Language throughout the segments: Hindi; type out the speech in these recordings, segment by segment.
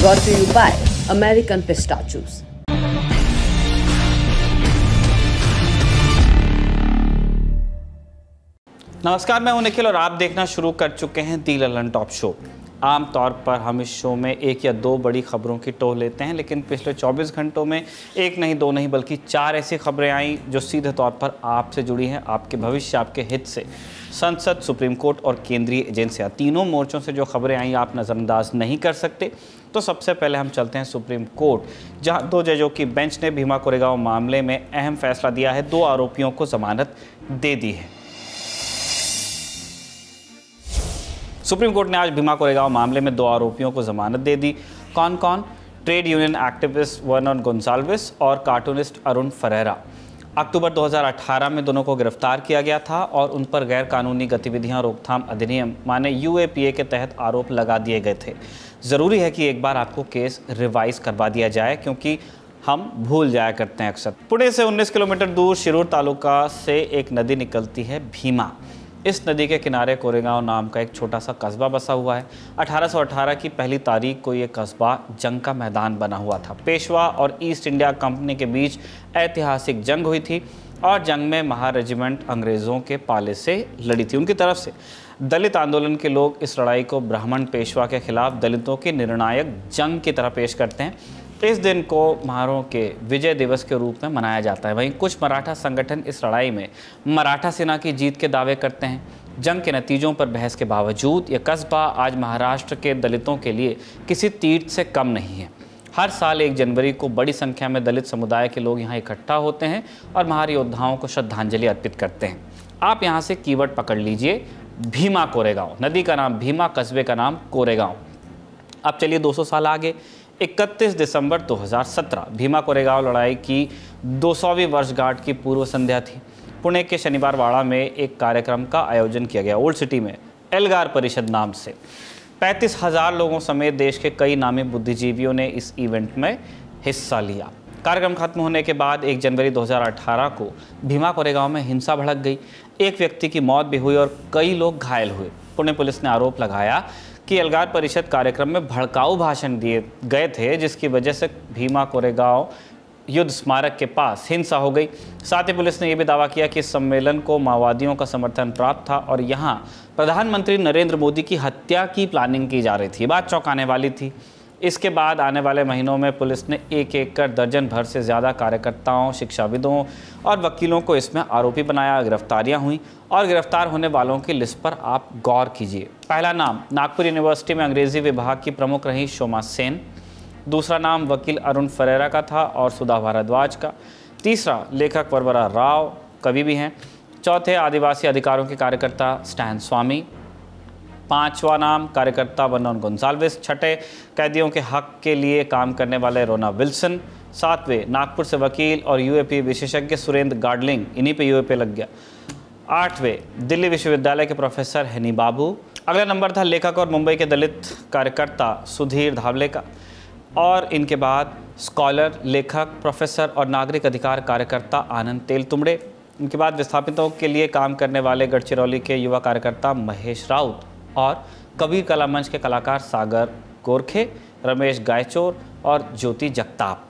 brought to you by American Pistachios. नमस्कार मैं हूं निखिल और आप देखना शुरू कर चुके हैं दी ललन टॉप शो आम तौर पर हम इस शो में एक या दो बड़ी खबरों की टोह लेते हैं लेकिन पिछले 24 घंटों में एक नहीं दो नहीं बल्कि चार ऐसी खबरें आईं जो सीधे तौर पर आपसे जुड़ी हैं आपके भविष्य आपके हित से संसद सुप्रीम कोर्ट और केंद्रीय एजेंसियाँ तीनों मोर्चों से जो खबरें आईं आप नज़रअंदाज नहीं कर सकते तो सबसे पहले हम चलते हैं सुप्रीम कोर्ट जहां दो जजों की बेंच ने भीमा कोरेगांव मामले में अहम फैसला दिया है दो आरोपियों को जमानत दे दी है सुप्रीम कोर्ट ने आज भीमा कोरेगांव मामले में दो आरोपियों को जमानत दे दी कौन कौन trade union activist Vernon Gonsalves और कार्टूनिस्ट अरुण फरेरा अक्टूबर 2018 में दोनों को गिरफ्तार किया गया था और उन पर गैर कानूनी गतिविधियां रोकथाम अधिनियम माने यूएपीए के तहत आरोप लगा दिए गए थे ज़रूरी है कि एक बार आपको केस रिवाइज करवा दिया जाए क्योंकि हम भूल जाया करते हैं अक्सर पुणे से 19 किलोमीटर दूर शिरूर तालुका से एक नदी निकलती है भीमा इस नदी के किनारे कोरेगांव नाम का एक छोटा सा कस्बा बसा हुआ है 1818 की पहली तारीख को ये कस्बा जंग का मैदान बना हुआ था पेशवा और ईस्ट इंडिया कंपनी के बीच ऐतिहासिक जंग हुई थी और जंग में महारेजिमेंट अंग्रेज़ों के पाले से लड़ी थी उनकी तरफ से दलित आंदोलन के लोग इस लड़ाई को ब्राह्मण पेशवा के खिलाफ दलितों के निर्णायक जंग की तरह पेश करते हैं इस दिन को महारों के विजय दिवस के रूप में मनाया जाता है वहीं कुछ मराठा संगठन इस लड़ाई में मराठा सेना की जीत के दावे करते हैं जंग के नतीजों पर बहस के बावजूद यह कस्बा आज महाराष्ट्र के दलितों के लिए किसी तीर्थ से कम नहीं है हर साल एक जनवरी को बड़ी संख्या में दलित समुदाय के लोग यहाँ इकट्ठा होते हैं और महार योद्धाओं को श्रद्धांजलि अर्पित करते हैं आप यहाँ से कीवर्ड पकड़ लीजिए भीमा कोरेगांव नदी का नाम भीमा कस्बे का नाम कोरेगांव अब चलिए 200 साल आगे 31 दिसंबर 2017 भीमा कोरेगांव लड़ाई की 200वीं वर्षगांठ की पूर्व संध्या थी पुणे के शनिवार में एक कार्यक्रम का आयोजन किया गया ओल्ड सिटी में एलगार परिषद नाम से पैंतीस हज़ार लोगों समेत देश के कई नामी बुद्धिजीवियों ने इस इवेंट में हिस्सा लिया कार्यक्रम खत्म होने के बाद 1 जनवरी 2018 को भीमा कोरेगांव में हिंसा भड़क गई एक व्यक्ति की मौत भी हुई और कई लोग घायल हुए पुणे पुलिस ने आरोप लगाया कि अलगार परिषद कार्यक्रम में भड़काऊ भाषण दिए गए थे जिसकी वजह से भीमा कोरेगांव युद्ध स्मारक के पास हिंसा हो गई साथ ही पुलिस ने यह भी दावा किया कि इस सम्मेलन को माओवादियों का समर्थन प्राप्त था और यहाँ प्रधानमंत्री नरेंद्र मोदी की हत्या की प्लानिंग की जा रही थी बात चौंकाने वाली थी इसके बाद आने वाले महीनों में पुलिस ने एक एक कर दर्जन भर से ज़्यादा कार्यकर्ताओं शिक्षाविदों और वकीलों को इसमें आरोपी बनाया गिरफ्तारियां हुई और गिरफ्तार होने वालों की लिस्ट पर आप गौर कीजिए पहला नाम नागपुर यूनिवर्सिटी में अंग्रेज़ी विभाग की प्रमुख रही शोमा सेन दूसरा नाम वकील अरुण फरेरा का था और सुधा भारद्वाज का तीसरा लेखक वरवरा राव कवि भी हैं चौथे आदिवासी अधिकारों के कार्यकर्ता स्टैन स्वामी पांचवा नाम कार्यकर्ता वर्नॉन गोन्साल्विस छठे कैदियों के हक के लिए काम करने वाले रोना विल्सन सातवें नागपुर से वकील और यू विशेषज्ञ सुरेंद्र गार्डलिंग इन्हीं पे यू लग गया आठवें दिल्ली विश्वविद्यालय के प्रोफेसर हैनी बाबू अगला नंबर था लेखक और मुंबई के दलित कार्यकर्ता सुधीर धावले का और इनके बाद स्कॉलर लेखक प्रोफेसर और नागरिक अधिकार कार्यकर्ता आनंद तेलतुमड़े इनके बाद विस्थापितों के लिए काम करने वाले गढ़चिरौली के युवा कार्यकर्ता महेश राउत और कबीर कला मंच के कलाकार सागर गोरखे रमेश गायचोर और ज्योति जगताप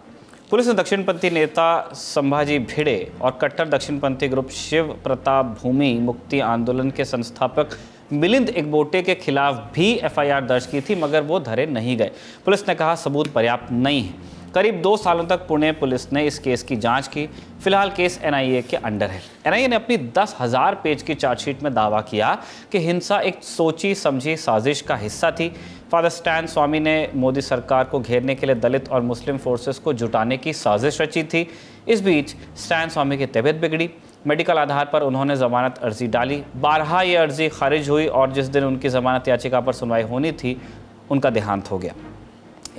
पुलिस ने दक्षिणपंथी नेता संभाजी भिड़े और कट्टर दक्षिणपंथी ग्रुप शिव प्रताप भूमि मुक्ति आंदोलन के संस्थापक मिलिंद एकबोटे के खिलाफ भी एफआईआर दर्ज की थी मगर वो धरे नहीं गए पुलिस ने कहा सबूत पर्याप्त नहीं है करीब दो सालों तक पुणे पुलिस ने इस केस की जांच की फिलहाल केस एनआईए के अंडर है एनआईए ने अपनी दस हजार पेज की चार्जशीट में दावा किया कि हिंसा एक सोची समझी साजिश का हिस्सा थी फादर स्टैन स्वामी ने मोदी सरकार को घेरने के लिए दलित और मुस्लिम फोर्सेस को जुटाने की साजिश रची थी इस बीच स्टैन स्वामी की तबीयत बिगड़ी मेडिकल आधार पर उन्होंने ज़मानत अर्जी डाली बारह ये अर्जी खारिज हुई और जिस दिन उनकी ज़मानत याचिका पर सुनवाई होनी थी उनका देहांत हो गया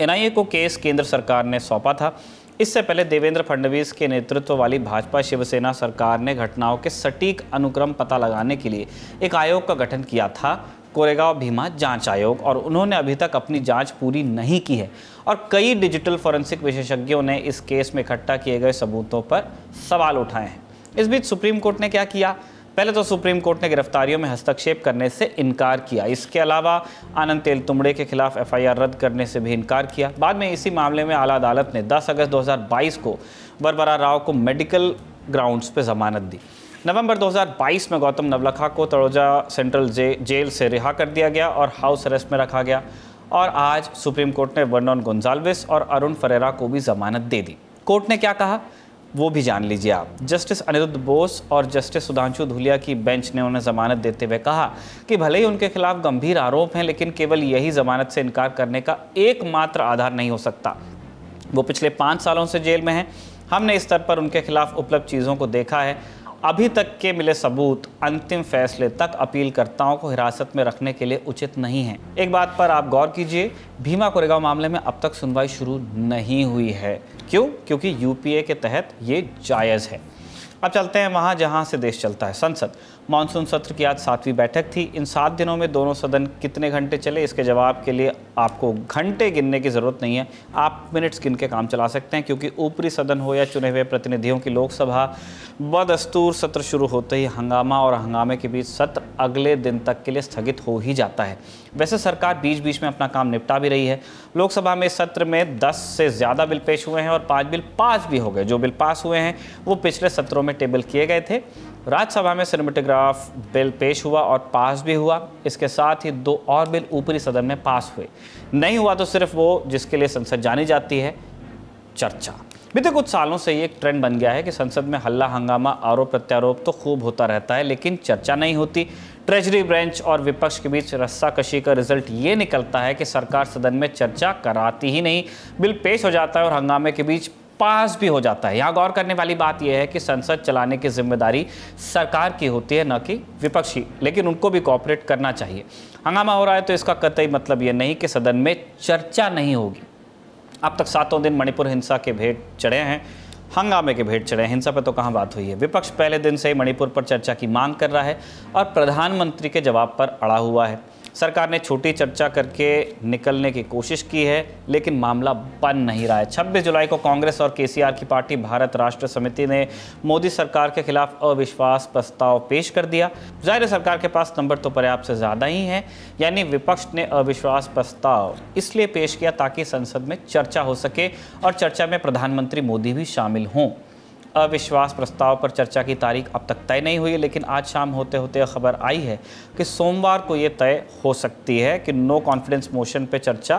एनआईए को केस केंद्र सरकार ने सौंपा था इससे पहले देवेंद्र फडणवीस के नेतृत्व वाली भाजपा शिवसेना सरकार ने घटनाओं के सटीक अनुक्रम पता लगाने के लिए एक आयोग का गठन किया था कोरेगांव भीमा जांच आयोग और उन्होंने अभी तक अपनी जांच पूरी नहीं की है और कई डिजिटल फॉरेंसिक विशेषज्ञों ने इस केस में इकट्ठा किए गए सबूतों पर सवाल उठाए हैं इस बीच सुप्रीम कोर्ट ने क्या किया पहले तो सुप्रीम कोर्ट ने गिरफ्तारियों में हस्तक्षेप करने से इनकार किया इसके अलावा आनंद तेल तुमड़े के खिलाफ एफआईआर रद्द करने से भी इनकार किया बाद में इसी मामले में आला अदालत ने 10 अगस्त 2022 को बरबरा राव को मेडिकल ग्राउंड्स पर जमानत दी नवंबर 2022 में गौतम नवलखा को तड़ोजा सेंट्रल जे, जेल से रिहा कर दिया गया और हाउस अरेस्ट में रखा गया और आज सुप्रीम कोर्ट ने वर्नॉन गोंजाल्विस और अरुण फरेरा को भी जमानत दे दी कोर्ट ने क्या कहा वो भी जान लीजिए आप जस्टिस अनिरुद्ध बोस और जस्टिस सुधांशु धुलिया की बेंच ने उन्हें ज़मानत देते हुए कहा कि भले ही उनके खिलाफ गंभीर आरोप हैं लेकिन केवल यही ज़मानत से इनकार करने का एकमात्र आधार नहीं हो सकता वो पिछले पाँच सालों से जेल में हैं हमने इस स्तर पर उनके खिलाफ उपलब्ध चीज़ों को देखा है अभी तक के मिले सबूत अंतिम फैसले तक अपीलकर्ताओं को हिरासत में रखने के लिए उचित नहीं है एक बात पर आप गौर कीजिए भीमा कोरेगांव मामले में अब तक सुनवाई शुरू नहीं हुई है क्यों क्योंकि यूपीए के तहत ये जायज़ है अब चलते हैं वहाँ जहाँ से देश चलता है संसद मानसून सत्र की आज सातवीं बैठक थी इन सात दिनों में दोनों सदन कितने घंटे चले इसके जवाब के लिए आपको घंटे गिनने की ज़रूरत नहीं है आप मिनट्स गिन के काम चला सकते हैं क्योंकि ऊपरी सदन हो या चुने हुए प्रतिनिधियों की लोकसभा बदस्तूर सत्र शुरू होते ही हंगामा और हंगामे के बीच सत्र अगले दिन तक के लिए स्थगित हो ही जाता है वैसे सरकार बीच बीच में अपना काम निपटा भी रही है लोकसभा में इस सत्र में दस से ज़्यादा बिल पेश हुए हैं और पाँच बिल पास भी हो गए जो बिल पास हुए हैं वो पिछले सत्रों में टेबल किए गए थे राज्यसभा में सिनेमेटोग्राफ बिल पेश हुआ और पास भी हुआ इसके साथ ही दो और बिल ऊपरी सदन में पास हुए नहीं हुआ तो सिर्फ वो जिसके लिए संसद जानी जाती है चर्चा बीते कुछ सालों से ये एक ट्रेंड बन गया है कि संसद में हल्ला हंगामा आरोप प्रत्यारोप तो खूब होता रहता है लेकिन चर्चा नहीं होती ट्रेजरी ब्रांच और विपक्ष के बीच रस्साकशी का रिजल्ट ये निकलता है कि सरकार सदन में चर्चा कराती ही नहीं बिल पेश हो जाता है और हंगामे के बीच पास भी हो जाता है यहाँ गौर करने वाली बात यह है कि संसद चलाने की जिम्मेदारी सरकार की होती है न कि विपक्ष लेकिन उनको भी कॉपरेट करना चाहिए हंगामा हो रहा है तो इसका कतई मतलब ये नहीं कि सदन में चर्चा नहीं होगी अब तक सातों दिन मणिपुर हिंसा के भेंट चढ़े हैं हंगामे के भेंट चढ़े हैं हिंसा पर तो कहाँ बात हुई है विपक्ष पहले दिन से ही मणिपुर पर चर्चा की मांग कर रहा है और प्रधानमंत्री के जवाब पर अड़ा हुआ है सरकार ने छोटी चर्चा करके निकलने की कोशिश की है लेकिन मामला बन नहीं रहा है 26 जुलाई को कांग्रेस और केसीआर की पार्टी भारत राष्ट्र समिति ने मोदी सरकार के खिलाफ अविश्वास प्रस्ताव पेश कर दिया जाहिर सरकार के पास नंबर तो पर्याप्त से ज़्यादा ही हैं यानी विपक्ष ने अविश्वास प्रस्ताव इसलिए पेश किया ताकि संसद में चर्चा हो सके और चर्चा में प्रधानमंत्री मोदी भी शामिल हों अविश्वास प्रस्ताव पर चर्चा की तारीख अब तक तय नहीं हुई है लेकिन आज शाम होते होते खबर आई है कि सोमवार को ये तय हो सकती है कि नो कॉन्फिडेंस मोशन पर चर्चा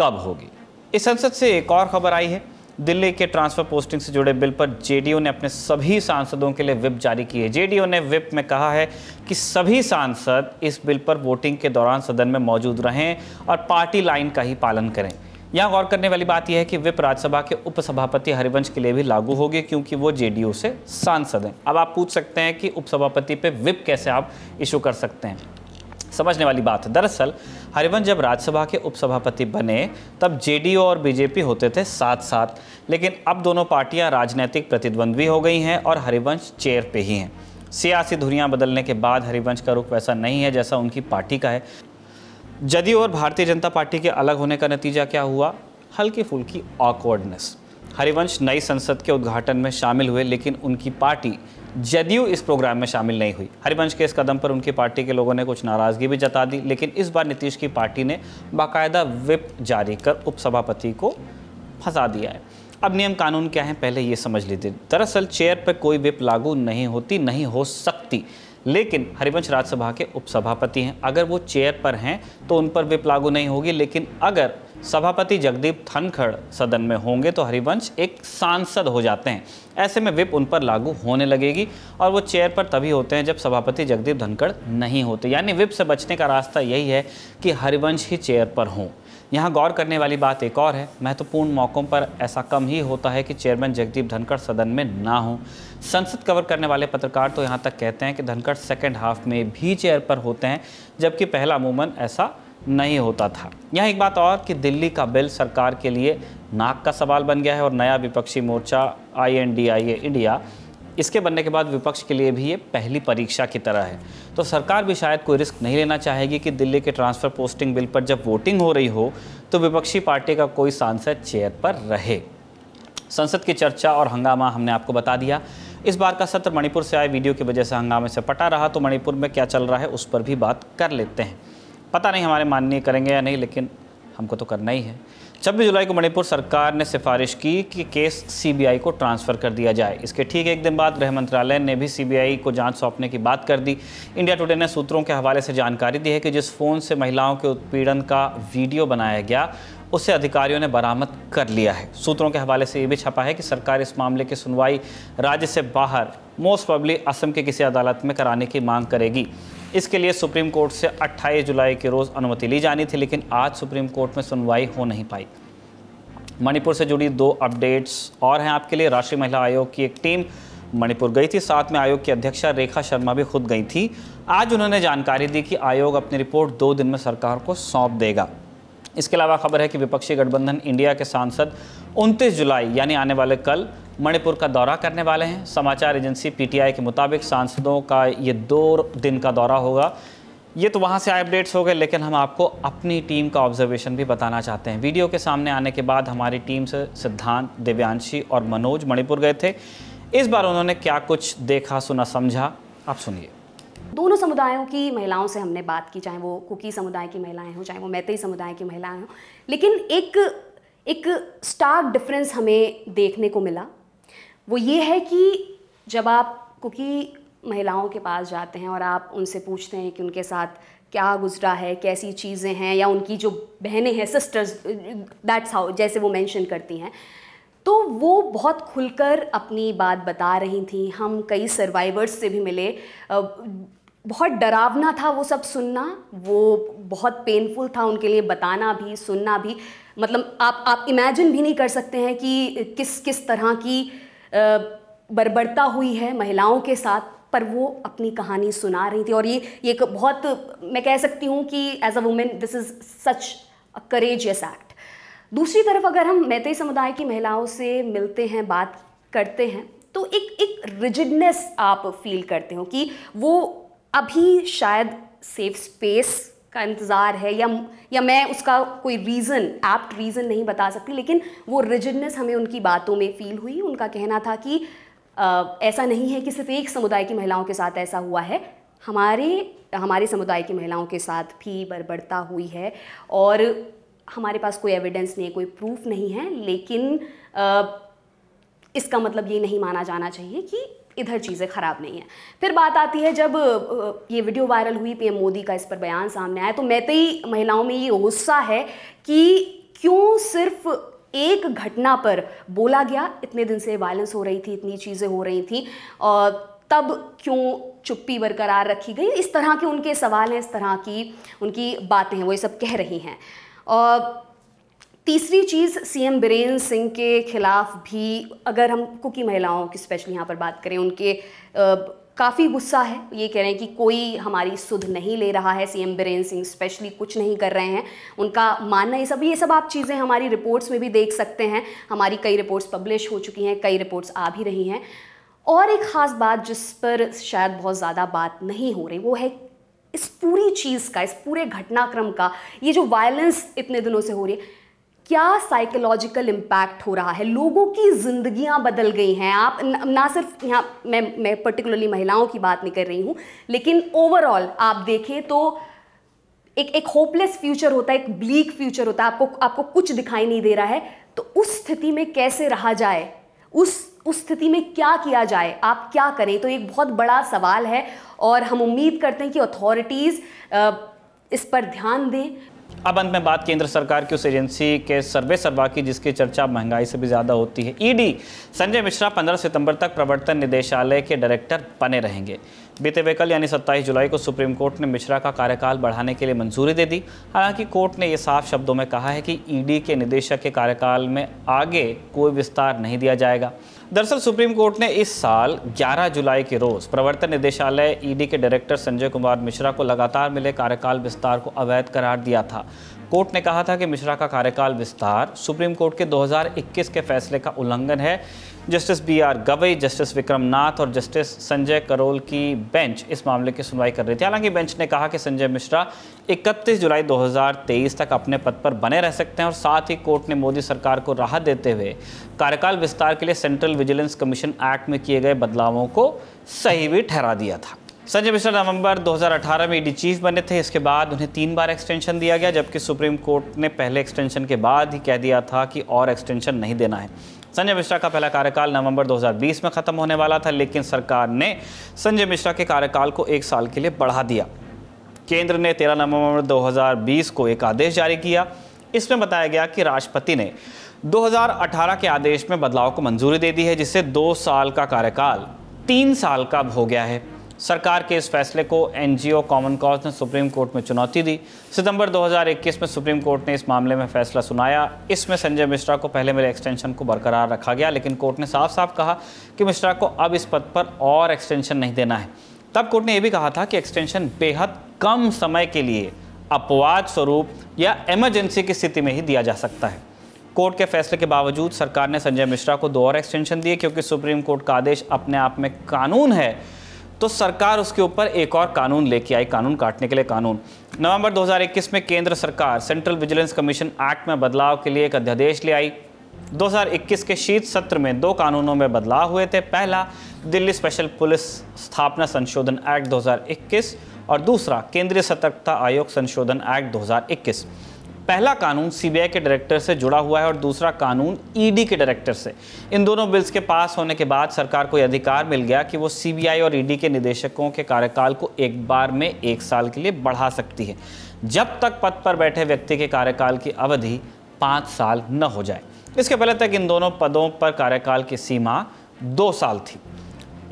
कब होगी इस संसद से एक और खबर आई है दिल्ली के ट्रांसफर पोस्टिंग से जुड़े बिल पर जेडीयू ने अपने सभी सांसदों के लिए विप जारी की है जेडीयू ने विप में कहा है कि सभी सांसद इस बिल पर वोटिंग के दौरान सदन में मौजूद रहें और पार्टी लाइन का ही पालन करें यहाँ गौर करने वाली बात यह है कि विप राज्यसभा के उपसभापति हरिवंश के लिए भी लागू होगी क्योंकि वो जेडीयू से सांसद हैं अब आप पूछ सकते हैं कि उपसभापति पे विप कैसे आप इशू कर सकते हैं समझने वाली बात है दरअसल हरिवंश जब राज्यसभा के उपसभापति बने तब जेडीयू और बीजेपी होते थे साथ साथ लेकिन अब दोनों पार्टियाँ राजनीतिक प्रतिद्वंद्वी हो गई हैं और हरिवंश चेयर पे ही हैं सियासी धुरियां बदलने के बाद हरिवंश का रुख वैसा नहीं है जैसा उनकी पार्टी का है जदयू और भारतीय जनता पार्टी के अलग होने का नतीजा क्या हुआ हल्की फुल्की ऑकवर्डनेस हरिवंश नई संसद के उद्घाटन में शामिल हुए लेकिन उनकी पार्टी जदयू इस प्रोग्राम में शामिल नहीं हुई हरिवंश के इस कदम पर उनकी पार्टी के लोगों ने कुछ नाराज़गी भी जता दी लेकिन इस बार नीतीश की पार्टी ने बाकायदा विप जारी कर उपसभापति को फंसा दिया है अब नियम कानून क्या है पहले ये समझ लीजिए दरअसल चेयर पर कोई विप लागू नहीं होती नहीं हो सकती लेकिन हरिवंश राज्यसभा के उपसभापति हैं अगर वो चेयर पर हैं तो उन पर विप लागू नहीं होगी लेकिन अगर सभापति जगदीप धनखड़ सदन में होंगे तो हरिवंश एक सांसद हो जाते हैं ऐसे में विप उन पर लागू होने लगेगी और वो चेयर पर तभी होते हैं जब सभापति जगदीप धनखड़ नहीं होते यानी विप से बचने का रास्ता यही है कि हरिवंश ही चेयर पर हों यहाँ गौर करने वाली बात एक और है महत्वपूर्ण मौक़ों पर ऐसा कम ही होता है कि चेयरमैन जगदीप धनखड़ सदन में ना हो संसद कवर करने वाले पत्रकार तो यहाँ तक कहते हैं कि धनखड़ सेकेंड हाफ में भी चेयर पर होते हैं जबकि पहला अमूमन ऐसा नहीं होता था यहाँ एक बात और कि दिल्ली का बिल सरकार के लिए नाक का सवाल बन गया है और नया विपक्षी मोर्चा आई इंडिया इसके बनने के बाद विपक्ष के लिए भी ये पहली परीक्षा की तरह है तो सरकार भी शायद कोई रिस्क नहीं लेना चाहेगी कि दिल्ली के ट्रांसफ़र पोस्टिंग बिल पर जब वोटिंग हो रही हो तो विपक्षी पार्टी का कोई सांसद चेयर पर रहे संसद की चर्चा और हंगामा हमने आपको बता दिया इस बार का सत्र मणिपुर से आए वीडियो की वजह से हंगामे से पटा रहा तो मणिपुर में क्या चल रहा है उस पर भी बात कर लेते हैं पता नहीं हमारे माननीय करेंगे या नहीं लेकिन हमको तो करना ही है छब्बीस जुलाई को मणिपुर सरकार ने सिफारिश की कि केस सीबीआई को ट्रांसफ़र कर दिया जाए इसके ठीक एक दिन बाद गृह मंत्रालय ने भी सीबीआई को जांच सौंपने की बात कर दी इंडिया टुडे ने सूत्रों के हवाले से जानकारी दी है कि जिस फ़ोन से महिलाओं के उत्पीड़न का वीडियो बनाया गया उसे अधिकारियों ने बरामद कर लिया है सूत्रों के हवाले से ये भी छपा है कि सरकार इस मामले की सुनवाई राज्य से बाहर मोस्ट पब्लिक असम के किसी अदालत में कराने की मांग करेगी इसके लिए सुप्रीम कोर्ट से 28 जुलाई के रोज़ अनुमति ली जानी थी लेकिन आज सुप्रीम कोर्ट में सुनवाई हो नहीं पाई मणिपुर से जुड़ी दो अपडेट्स और हैं आपके लिए राष्ट्रीय महिला आयोग की एक टीम मणिपुर गई थी साथ में आयोग की अध्यक्षा रेखा शर्मा भी खुद गई थी आज उन्होंने जानकारी दी कि आयोग अपनी रिपोर्ट दो दिन में सरकार को सौंप देगा इसके अलावा खबर है कि विपक्षी गठबंधन इंडिया के सांसद 29 जुलाई यानी आने वाले कल मणिपुर का दौरा करने वाले हैं समाचार एजेंसी पीटीआई के मुताबिक सांसदों का ये दो दिन का दौरा होगा ये तो वहाँ से आए अपडेट्स हो गए लेकिन हम आपको अपनी टीम का ऑब्जर्वेशन भी बताना चाहते हैं वीडियो के सामने आने के बाद हमारी टीम से सिद्धांत दिव्यांशी और मनोज मणिपुर गए थे इस बार उन्होंने क्या कुछ देखा सुना समझा आप सुनिए दोनों समुदायों की महिलाओं से हमने बात की चाहे वो कुकी समुदाय की महिलाएं हों चाहे वो मैतई समुदाय की महिलाएं हों लेकिन एक एक स्टार्क डिफरेंस हमें देखने को मिला वो ये है कि जब आप क्योंकि महिलाओं के पास जाते हैं और आप उनसे पूछते हैं कि उनके साथ क्या गुजरा है कैसी चीज़ें हैं या उनकी जो बहनें हैं सिस्टर्स दैट्स हाउ जैसे वो मेंशन करती हैं तो वो बहुत खुलकर अपनी बात बता रही थी हम कई सर्वाइवर्स से भी मिले बहुत डरावना था वो सब सुनना वो बहुत पेनफुल था उनके लिए बताना भी सुनना भी मतलब आप आप इमेजिन भी नहीं कर सकते हैं कि किस किस तरह की बर्बरता हुई है महिलाओं के साथ पर वो अपनी कहानी सुना रही थी और ये ये एक बहुत मैं कह सकती हूँ कि as a woman this is such a courageous act दूसरी तरफ अगर हम मैत्री समुदाय की महिलाओं से मिलते हैं बात करते हैं तो एक एक रिजिडनेस आप फील करते हो कि वो अभी शायद सेफ स्पेस का इंतज़ार है या या मैं उसका कोई रीज़न एप्ट रीज़न नहीं बता सकती लेकिन वो रिजिडनेस हमें उनकी बातों में फ़ील हुई उनका कहना था कि आ, ऐसा नहीं है कि सिर्फ एक समुदाय की महिलाओं के साथ ऐसा हुआ है हमारे हमारे समुदाय की महिलाओं के साथ भी बर्बरता हुई है और हमारे पास कोई एविडेंस नहीं है कोई प्रूफ नहीं है लेकिन आ, इसका मतलब ये नहीं माना जाना चाहिए कि इधर चीज़ें ख़राब नहीं हैं फिर बात आती है जब ये वीडियो वायरल हुई पीएम मोदी का इस पर बयान सामने आया तो मैतई महिलाओं में ये गुस्सा है कि क्यों सिर्फ एक घटना पर बोला गया इतने दिन से वायलेंस हो रही थी इतनी चीज़ें हो रही थी तब क्यों चुप्पी बरकरार रखी गई इस तरह के उनके सवाल हैं इस तरह की उनकी बातें हैं वो ये सब कह रही हैं और तीसरी चीज़ सीएम बीरेन्द्र सिंह के खिलाफ भी अगर हम कुकी महिलाओं की स्पेशली यहाँ पर बात करें उनके काफ़ी गुस्सा है ये कह रहे हैं कि कोई हमारी सुध नहीं ले रहा है सीएम बीरेन्द्र सिंह स्पेशली कुछ नहीं कर रहे हैं उनका मानना ये सब ये सब आप चीज़ें हमारी रिपोर्ट्स में भी देख सकते हैं हमारी कई रिपोर्ट्स पब्लिश हो चुकी हैं कई रिपोर्ट्स आ भी रही हैं और एक ख़ास बात जिस पर शायद बहुत ज़्यादा बात नहीं हो रही वो है इस पूरी चीज़ का इस पूरे घटनाक्रम का ये जो वायलेंस इतने दिनों से हो रही है क्या साइकोलॉजिकल इम्पैक्ट हो रहा है लोगों की ज़िंदगियां बदल गई हैं आप ना सिर्फ यहाँ मैं मैं पर्टिकुलरली महिलाओं की बात नहीं कर रही हूँ लेकिन ओवरऑल आप देखें तो एक एक होपलेस फ्यूचर होता है एक ब्लीक फ्यूचर होता है आपको आपको कुछ दिखाई नहीं दे रहा है तो उस स्थिति में कैसे रहा जाए उस उस स्थिति में क्या किया जाए आप क्या करें तो एक बहुत बड़ा सवाल है और हम उम्मीद करते हैं कि अथॉरिटीज़ इस पर ध्यान दें अब अंत में बात केंद्र सरकार की उस एजेंसी के सर्वे सर्वा की जिसकी चर्चा महंगाई से भी ज़्यादा होती है ईडी संजय मिश्रा 15 सितंबर तक प्रवर्तन निदेशालय के डायरेक्टर बने रहेंगे बीते हुए कल यानी सत्ताईस जुलाई को सुप्रीम कोर्ट ने मिश्रा का कार्यकाल बढ़ाने के लिए मंजूरी दे दी हालांकि कोर्ट ने यह साफ शब्दों में कहा है कि ईडी के निदेशक के कार्यकाल में आगे कोई विस्तार नहीं दिया जाएगा दरअसल सुप्रीम कोर्ट ने इस साल 11 जुलाई के रोज़ प्रवर्तन निदेशालय ईडी e के डायरेक्टर संजय कुमार मिश्रा को लगातार मिले कार्यकाल विस्तार को अवैध करार दिया था कोर्ट ने कहा था कि मिश्रा का कार्यकाल विस्तार सुप्रीम कोर्ट के 2021 के फैसले का उल्लंघन है justice B R Gavai justice Vikram Nath और जस्टिस संजय करोल की बेंच इस मामले की सुनवाई कर रही थी हालांकि बेंच ने कहा कि संजय मिश्रा 31 जुलाई 2023 तक अपने पद पर बने रह सकते हैं और साथ ही कोर्ट ने मोदी सरकार को राहत देते हुए कार्यकाल विस्तार के लिए सेंट्रल विजिलेंस कमीशन एक्ट में किए गए बदलावों को सही भी ठहरा दिया था संजय मिश्रा नवंबर 2018 में ईडी चीफ बने थे इसके बाद उन्हें तीन बार एक्सटेंशन दिया गया जबकि सुप्रीम कोर्ट ने पहले एक्सटेंशन के बाद ही कह दिया था कि और एक्सटेंशन नहीं देना है संजय मिश्रा का पहला कार्यकाल नवंबर 2020 में खत्म होने वाला था लेकिन सरकार ने संजय मिश्रा के कार्यकाल को एक साल के लिए बढ़ा दिया केंद्र ने 13 नवंबर 2020 को एक आदेश जारी किया इसमें बताया गया कि राष्ट्रपति ने 2018 के आदेश में बदलाव को मंजूरी दे दी है जिससे दो साल का कार्यकाल तीन साल का हो गया है सरकार के इस फैसले को एनजीओ कॉमन कॉज ने सुप्रीम कोर्ट में चुनौती दी सितंबर 2021 में सुप्रीम कोर्ट ने इस मामले में फैसला सुनाया इसमें संजय मिश्रा को पहले मेरे एक्सटेंशन को बरकरार रखा गया लेकिन कोर्ट ने साफ साफ कहा कि मिश्रा को अब इस पद पर और एक्सटेंशन नहीं देना है तब कोर्ट ने यह भी कहा था कि एक्सटेंशन बेहद कम समय के लिए अपवाद स्वरूप या इमरजेंसी की स्थिति में ही दिया जा सकता है कोर्ट के फैसले के बावजूद सरकार ने संजय मिश्रा को दो और एक्सटेंशन दिए क्योंकि सुप्रीम कोर्ट का आदेश अपने आप में कानून है तो सरकार उसके ऊपर एक और कानून लेके आई कानून काटने के लिए कानून नवंबर 2021 में केंद्र सरकार सेंट्रल विजिलेंस कमीशन एक्ट में बदलाव के लिए एक अध्यादेश ले आई 2021 के शीत सत्र में दो कानूनों में बदलाव हुए थे पहला दिल्ली स्पेशल पुलिस स्थापना संशोधन एक्ट 2021 और दूसरा केंद्रीय सतर्कता आयोग संशोधन एक्ट 2021 पहला कानून सीबीआई के डायरेक्टर से जुड़ा हुआ है और दूसरा कानून ईडी के डायरेक्टर से इन दोनों बिल्स के पास होने के बाद सरकार को यह अधिकार मिल गया कि वो सीबीआई और ईडी के निदेशकों के कार्यकाल को एक बार में एक साल के लिए बढ़ा सकती है जब तक पद पर बैठे व्यक्ति के कार्यकाल की अवधि पाँच साल न हो जाए इसके पहले तक इन दोनों पदों पर कार्यकाल की सीमा दो साल थी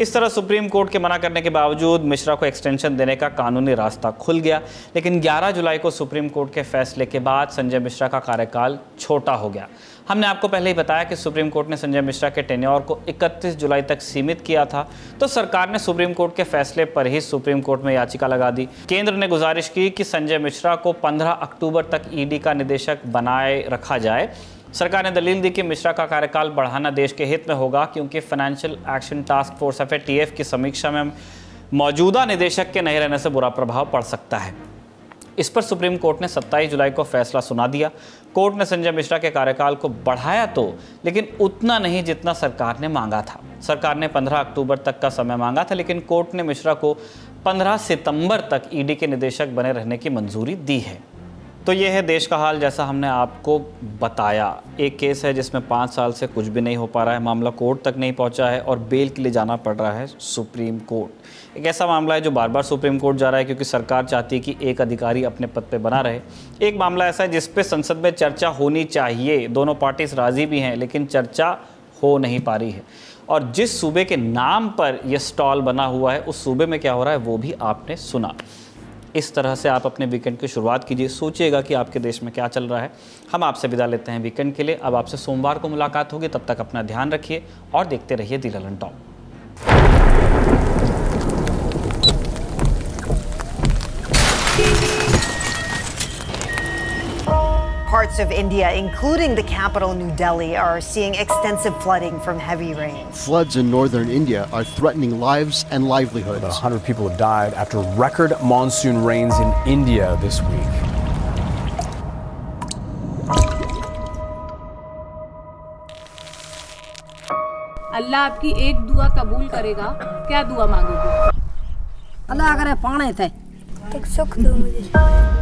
इस तरह सुप्रीम कोर्ट के मना करने के बावजूद मिश्रा को एक्सटेंशन देने का कानूनी रास्ता खुल गया लेकिन 11 जुलाई को सुप्रीम कोर्ट के फैसले के बाद संजय मिश्रा का कार्यकाल छोटा हो गया हमने आपको पहले ही बताया कि सुप्रीम कोर्ट ने संजय मिश्रा के टेन्योर को 31 जुलाई तक सीमित किया था तो सरकार ने सुप्रीम कोर्ट के फैसले पर ही सुप्रीम कोर्ट में याचिका लगा दी केंद्र ने गुजारिश की कि संजय मिश्रा को 15 अक्टूबर तक ईडी e का निदेशक बनाए रखा जाए सरकार ने दलील दी कि मिश्रा का कार्यकाल बढ़ाना देश के हित में होगा क्योंकि financial action task force F की समीक्षा में मौजूदा निदेशक के नहीं रहने से बुरा प्रभाव पड़ सकता है इस पर सुप्रीम कोर्ट ने 27 जुलाई को फैसला सुना दिया कोर्ट ने संजय मिश्रा के कार्यकाल को बढ़ाया तो लेकिन उतना नहीं जितना सरकार ने मांगा था सरकार ने 15 अक्टूबर तक का समय मांगा था लेकिन कोर्ट ने मिश्रा को 15 सितंबर तक ईडी e के निदेशक बने रहने की मंजूरी दी है तो ये है देश का हाल जैसा हमने आपको बताया एक केस है जिसमें पाँच साल से कुछ भी नहीं हो पा रहा है मामला कोर्ट तक नहीं पहुंचा है और बेल के लिए जाना पड़ रहा है सुप्रीम कोर्ट एक ऐसा मामला है जो बार बार सुप्रीम कोर्ट जा रहा है क्योंकि सरकार चाहती है कि एक अधिकारी अपने पद पर बना रहे एक मामला ऐसा है जिसपे संसद में चर्चा होनी चाहिए दोनों पार्टीज राज़ी भी हैं लेकिन चर्चा हो नहीं पा रही है और जिस सूबे के नाम पर यह स्टॉल बना हुआ है उस सूबे में क्या हो रहा है वो भी आपने सुना इस तरह से आप अपने वीकेंड की शुरुआत कीजिए सोचिएगा कि आपके देश में क्या चल रहा है हम आपसे विदा लेते हैं वीकेंड के लिए अब आपसे सोमवार को मुलाकात होगी तब तक अपना ध्यान रखिए और देखते रहिए दिल top parts of India, including the capital New Delhi, are seeing extensive flooding from heavy rain. Floods in northern India are threatening lives and livelihoods. About 100 people have died after record monsoon rains in India this week. अल्लाह आपकी एक दुआ कबूल करेगा क्या दुआ मांगोगे अल्लाह अगर पाने थे एक सुख दो मुझे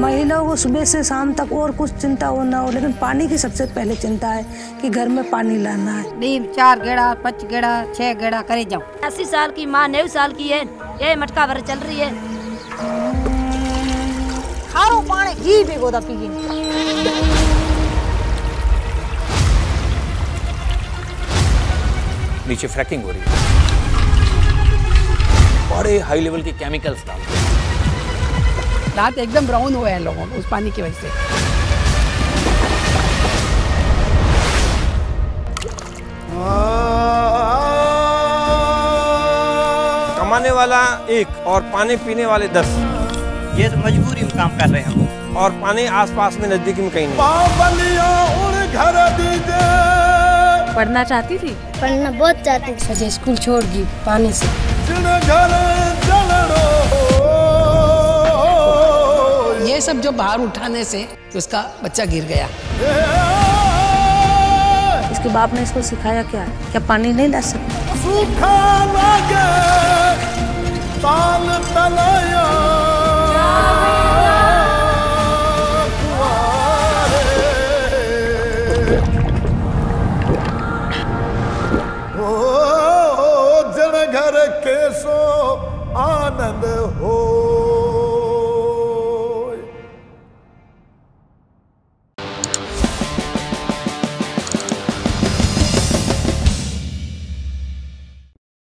महिलाओं को सुबह से शाम तक और कुछ चिंता हो ना हो लेकिन पानी की सबसे पहले चिंता है कि घर में पानी लाना है नीम चार गेड़ा पाँच गेड़ा छह गेड़ा करे जाओ अस्सी साल की माँ नौ साल की है ये मटका भर चल रही है खारो पानी घी बेगोदा पी नीचे फ्रैकिंग हो रही है बड़े हाई लेवल के केमिकल्स डालते हैं दांत एकदम ब्राउन हुए हैं लोगों उस पानी की वजह से कमाने वाला एक और पानी पीने वाले दस ये तो मजबूरी में काम कर रहे हैं और पानी आसपास में नजदीक में कहीं नहीं घर पढ़ना चाहती थी पढ़ना बहुत चाहती थी अच्छा, स्कूल छोड़ दी पानी से ये सब जो बाहर उठाने से तो उसका बच्चा गिर गया इसके बाप ने इसको सिखाया क्या क्या पानी नहीं डाल सकते